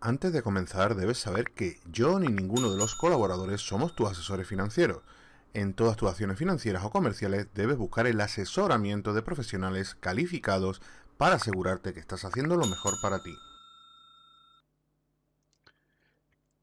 Antes de comenzar, debes saber que yo ni ninguno de los colaboradores somos tus asesores financieros. En todas tus acciones financieras o comerciales debes buscar el asesoramiento de profesionales calificados para asegurarte que estás haciendo lo mejor para ti.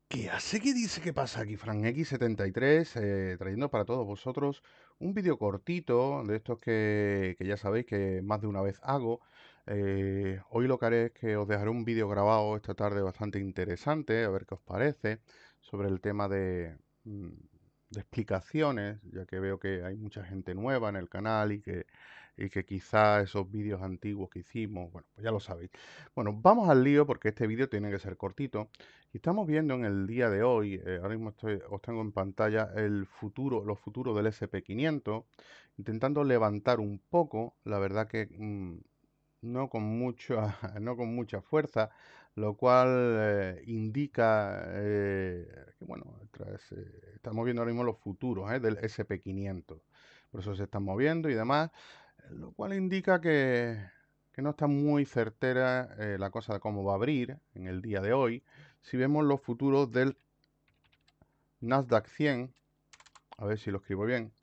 ¿Qué hace? ¿Qué dice? ¿Qué pasa aquí? x 73 eh, trayendo para todos vosotros un vídeo cortito de estos que ya sabéis que más de una vez hago eh, hoy lo que haré es que os dejaré un vídeo grabado esta tarde bastante interesante, a ver qué os parece, sobre el tema de, mm, explicaciones, ya que veo que hay mucha gente nueva en el canal y que, quizás quizá esos vídeos antiguos que hicimos, bueno, pues ya lo sabéis. Bueno, vamos al lío porque este vídeo tiene que ser cortito. Y estamos viendo en el día de hoy, eh, ahora mismo estoy, os tengo en pantalla el futuro, los futuros del SP500, intentando levantar un poco, la verdad que... Mm, no con mucha, no con mucha fuerza, lo cual eh, indica eh, que bueno, eh, estamos viendo ahora mismo los futuros del SP500, por eso se están moviendo y demás, lo cual indica que, que no está muy certera la cosa de cómo va a abrir en el día de hoy. Si vemos los futuros del Nasdaq 100, a ver si lo escribo bien,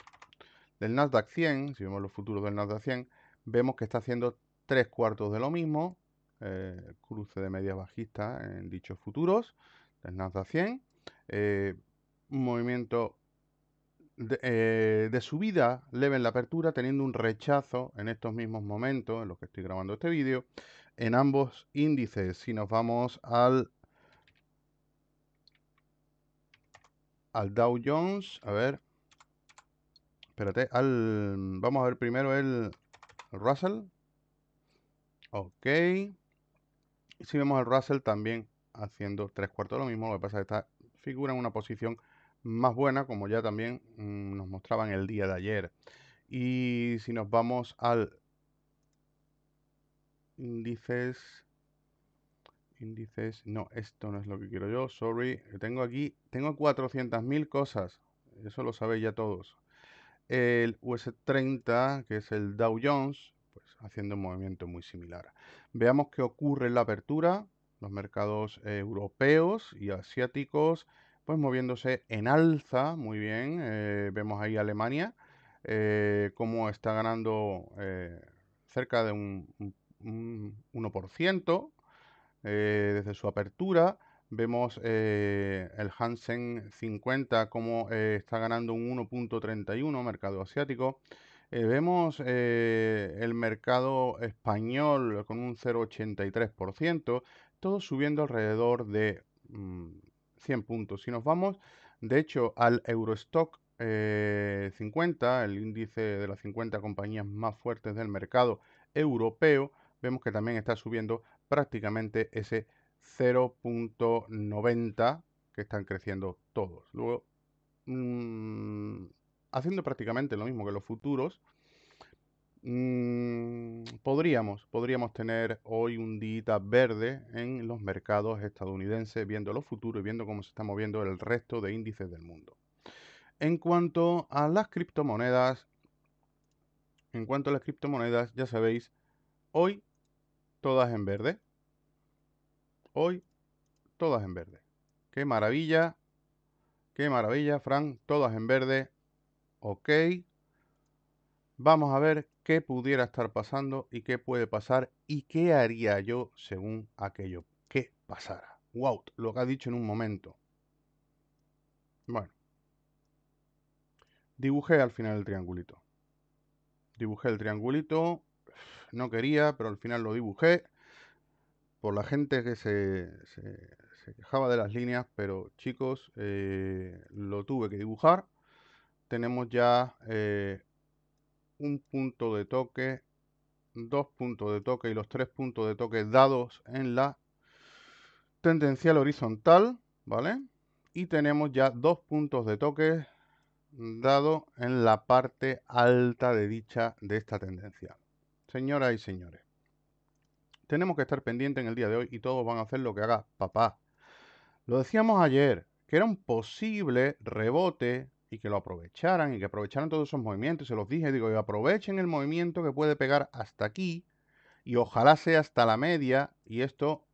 del Nasdaq 100, si vemos los futuros del Nasdaq 100, vemos que está haciendo tres cuartos de lo mismo, eh, cruce de medias bajista en dichos futuros, el Nasdaq 100, un movimiento eh, de, subida leve en la apertura, teniendo un rechazo en estos mismos momentos, en los que estoy grabando este vídeo, en ambos índices. Si nos vamos al, al Dow Jones, a ver, espérate, al, vamos a ver primero el Russell, Ok. Si vemos el Russell también haciendo tres cuartos lo mismo, lo que pasa es que esta figura en una posición más buena, como ya también mm, nos mostraban el día de ayer. Y si nos vamos al índices índices. No, esto no es lo que quiero yo, sorry. Tengo aquí, tengo 400.000 cosas. Eso lo sabéis ya todos. El US30, que es el Dow Jones, pues haciendo un movimiento muy similar. Veamos qué ocurre en la apertura, los mercados eh, europeos y asiáticos, pues moviéndose en alza, muy bien, eh, vemos ahí Alemania, eh, como está ganando cerca de un, 1% desde su apertura, vemos el Hansen 50 como está ganando un 1.31, mercado asiático. Eh, vemos eh, el mercado español con un 0,83%, todo subiendo alrededor de 100 mm, puntos. Si nos vamos, de hecho, al Eurostock 50, eh, el índice de las 50 compañías más fuertes del mercado europeo, vemos que también está subiendo prácticamente ese 0.90 que están creciendo todos. Luego, mm, haciendo prácticamente lo mismo que los futuros, mm, podríamos, podríamos tener hoy un día verde en los mercados estadounidenses, viendo los futuros y viendo cómo se está moviendo el resto de índices del mundo. En cuanto a las criptomonedas, en cuanto a las criptomonedas, ya sabéis, hoy todas en verde. Hoy todas en verde. Qué maravilla, qué maravilla, Fran, todas en verde. Ok. Vamos a ver qué pudiera estar pasando y qué puede pasar y qué haría yo según aquello que pasara. Wow, lo que ha dicho en un momento. Bueno. Dibujé al final el triangulito. Dibujé el triangulito. No quería, pero al final lo dibujé. Por la gente que se, quejaba de las líneas, pero chicos, eh, lo tuve que dibujar tenemos ya eh, un punto de toque, dos puntos de toque y los tres puntos de toque dados en la tendencial horizontal, ¿vale? Y tenemos ya dos puntos de toque dados en la parte alta de dicha de esta tendencia. Señoras y señores, tenemos que estar pendientes en el día de hoy y todos van a hacer lo que haga papá. Lo decíamos ayer, que era un posible rebote y que lo aprovecharan y que aprovecharan todos esos movimientos. Se los dije, digo, aprovechen el movimiento que puede pegar hasta aquí y ojalá sea hasta la media y esto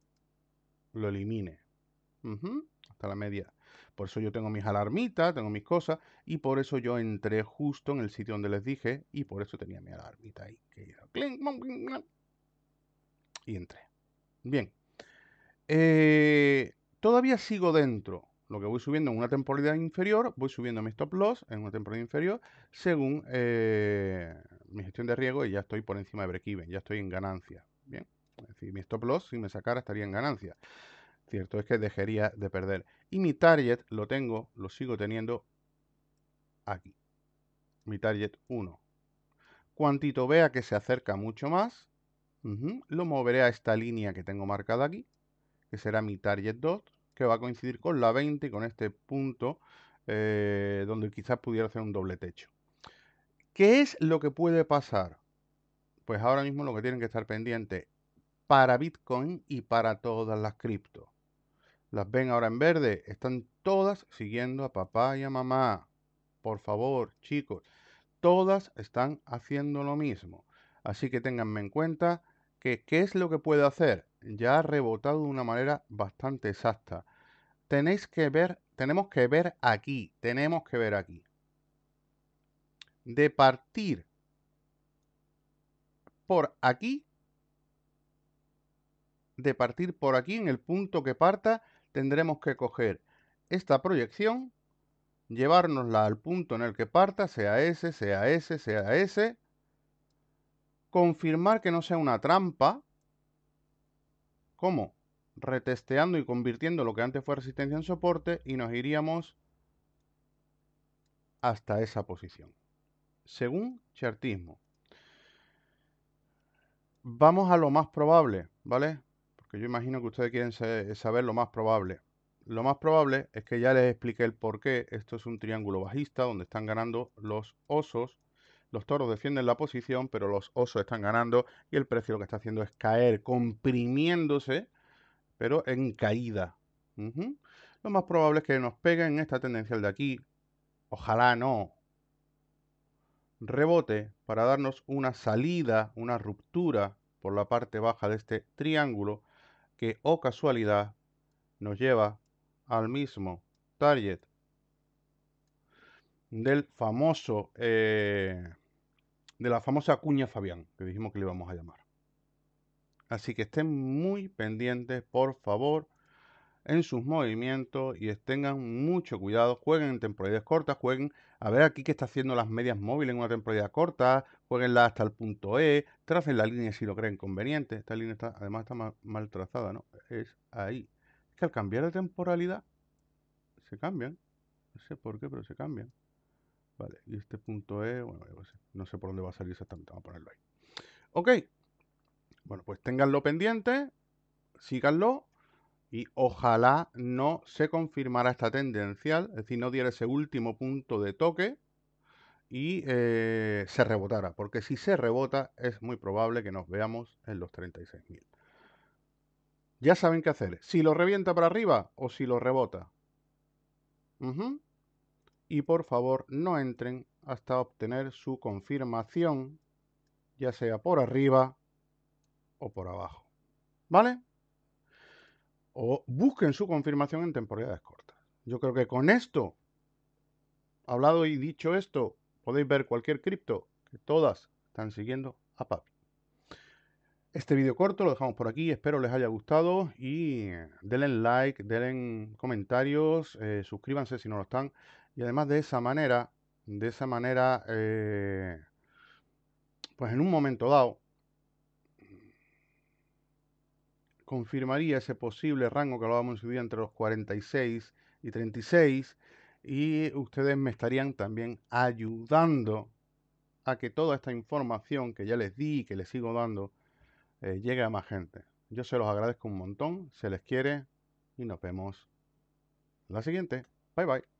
lo elimine. hasta la media. Por eso yo tengo mis alarmitas, tengo mis cosas y por eso yo entré justo en el sitio donde les dije y por eso tenía mi alarmita ahí. y entré. Bien. Eh, todavía sigo dentro lo que voy subiendo en una temporalidad inferior, voy subiendo mi stop loss en una temporalidad inferior según eh, mi gestión de riesgo y ya estoy por encima de break-even, ya estoy en ganancia. Bien, es decir, mi stop loss si me sacara estaría en ganancia. Cierto es que dejaría de perder. Y mi target lo tengo, lo sigo teniendo aquí. Mi target 1. Cuantito vea que se acerca mucho más, lo moveré a esta línea que tengo marcada aquí, que será mi target 2 que va a coincidir con la 20 y con este punto eh, donde quizás pudiera hacer un doble techo. ¿Qué es lo que puede pasar? Pues ahora mismo lo que tienen que estar pendientes para Bitcoin y para todas las criptos. Las ven ahora en verde, están todas siguiendo a papá y a mamá. Por favor, chicos, todas están haciendo lo mismo. Así que ténganme en cuenta que qué es lo que puede hacer. Ya ha rebotado de una manera bastante exacta tenéis que ver, tenemos que ver aquí, tenemos que ver aquí. De partir por aquí, de partir por aquí, en el punto que parta, tendremos que coger esta proyección, llevárnosla al punto en el que parta, sea S, sea S, sea S, confirmar que no sea una trampa. ¿Cómo? retesteando y convirtiendo lo que antes fue resistencia en soporte y nos iríamos hasta esa posición. Según chartismo. Vamos a lo más probable, ¿vale? Porque yo imagino que ustedes quieren saber lo más probable. Lo más probable es que ya les expliqué el por qué. Esto es un triángulo bajista donde están ganando los osos. Los toros defienden la posición, pero los osos están ganando y el precio lo que está haciendo es caer, comprimiéndose pero en caída. Lo más probable es que nos en esta tendencia de aquí. Ojalá no. Rebote para darnos una salida, una ruptura por la parte baja de este triángulo que, o oh casualidad, nos lleva al mismo target del famoso, eh, de la famosa cuña Fabián, que dijimos que le íbamos a llamar. Así que estén muy pendientes, por favor, en sus movimientos y tengan mucho cuidado. Jueguen en temporalidades cortas, jueguen a ver aquí qué está haciendo las medias móviles en una temporalidad corta, jueguenla hasta el punto E, tracen la línea si lo creen conveniente. Esta línea está, además está mal, trazada, ¿no? Es ahí. Es que al cambiar de temporalidad se cambian. No sé por qué, pero se cambian. Vale, y este punto E, bueno, no sé por dónde va a salir exactamente, vamos a ponerlo ahí. Ok, bueno, pues tenganlo pendiente, síganlo y ojalá no se confirmara esta tendencial, es decir, no diera ese último punto de toque y eh, se rebotara, porque si se rebota es muy probable que nos veamos en los 36.000. Ya saben qué hacer, si lo revienta para arriba o si lo rebota. Y por favor no entren hasta obtener su confirmación, ya sea por arriba o por abajo. ¿Vale? O busquen su confirmación en temporadas cortas. Yo creo que con esto, hablado y dicho esto, podéis ver cualquier cripto, que todas están siguiendo a papi. Este vídeo corto lo dejamos por aquí, espero les haya gustado y eh, denle like, denle comentarios, eh, suscríbanse si no lo están y además de esa manera, de esa manera, eh, pues en un momento dado confirmaría ese posible rango que vamos a subir entre los 46 y 36 y ustedes me estarían también ayudando a que toda esta información que ya les di y que les sigo dando eh, llegue a más gente. Yo se los agradezco un montón, se les quiere y nos vemos la siguiente. Bye bye.